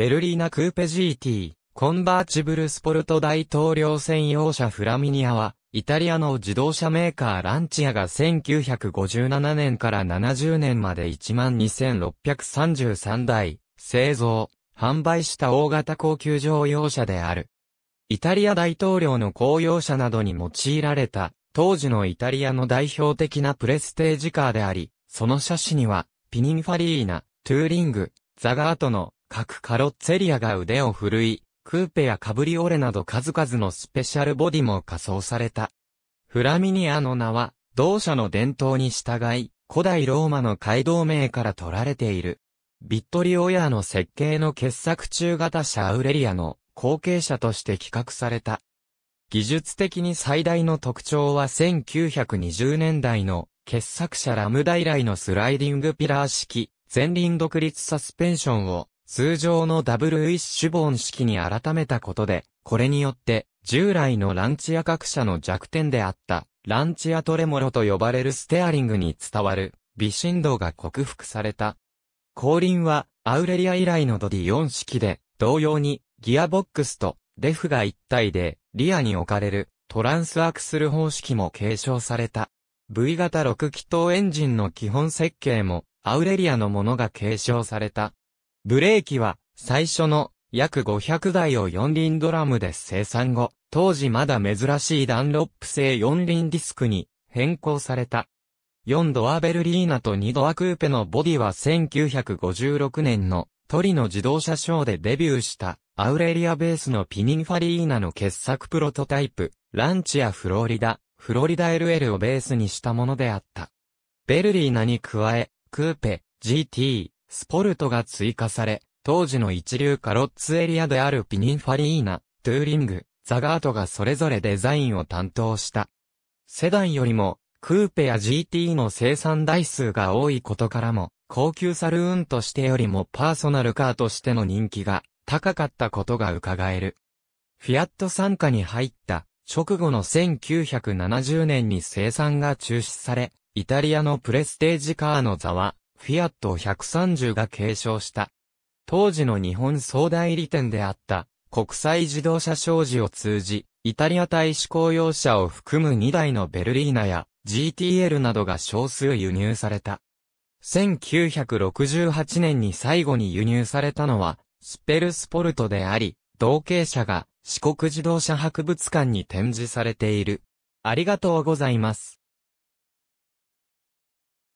ベルリーナクーペ GT、コンバーチブルスポルト大統領専用車フラミニアは、イタリアの自動車メーカーランチアが1957年から70年まで12,633台、製造、販売した大型高級乗用車である。イタリア大統領の公用車などに用いられた、当時のイタリアの代表的なプレステージカーであり、その車種には、ピニンファリーナ、トゥーリング、ザガートの、各カロッツェリアが腕を振るい、クーペやカブリオレなど数々のスペシャルボディも仮装された。フラミニアの名は、同社の伝統に従い、古代ローマの街道名から取られている。ビットリオヤーの設計の傑作中型車アウレリアの後継者として企画された。技術的に最大の特徴は1920年代の傑作者ラムダ以来のスライディングピラー式前輪独立サスペンションを通常のダブルウィッシュボーン式に改めたことで、これによって、従来のランチア各社の弱点であった、ランチアトレモロと呼ばれるステアリングに伝わる、微振動が克服された。後輪は、アウレリア以来のドディ4式で、同様に、ギアボックスと、デフが一体で、リアに置かれる、トランスアクスル方式も継承された。V 型6気筒エンジンの基本設計も、アウレリアのものが継承された。ブレーキは最初の約500台を4輪ドラムで生産後、当時まだ珍しいダンロップ製4輪ディスクに変更された。4ドアベルリーナと2ドアクーペのボディは1956年のトリの自動車ショーでデビューしたアウレリアベースのピニンファリーナの傑作プロトタイプ、ランチやフロリダ、フロリダ LL をベースにしたものであった。ベルリーナに加え、クーペ、GT、スポルトが追加され、当時の一流カロッツエリアであるピニンファリーナ、トゥーリング、ザガートがそれぞれデザインを担当した。セダンよりも、クーペや GT の生産台数が多いことからも、高級サルーンとしてよりもパーソナルカーとしての人気が高かったことが伺える。フィアット傘下に入った直後の1970年に生産が中止され、イタリアのプレステージカーの座はフィアット130が継承した。当時の日本総代理店であった国際自動車商事を通じ、イタリア大使公用車を含む2台のベルリーナや GTL などが少数輸入された。1968年に最後に輸入されたのは、スペルスポルトであり、同型車が四国自動車博物館に展示されている。ありがとうございます。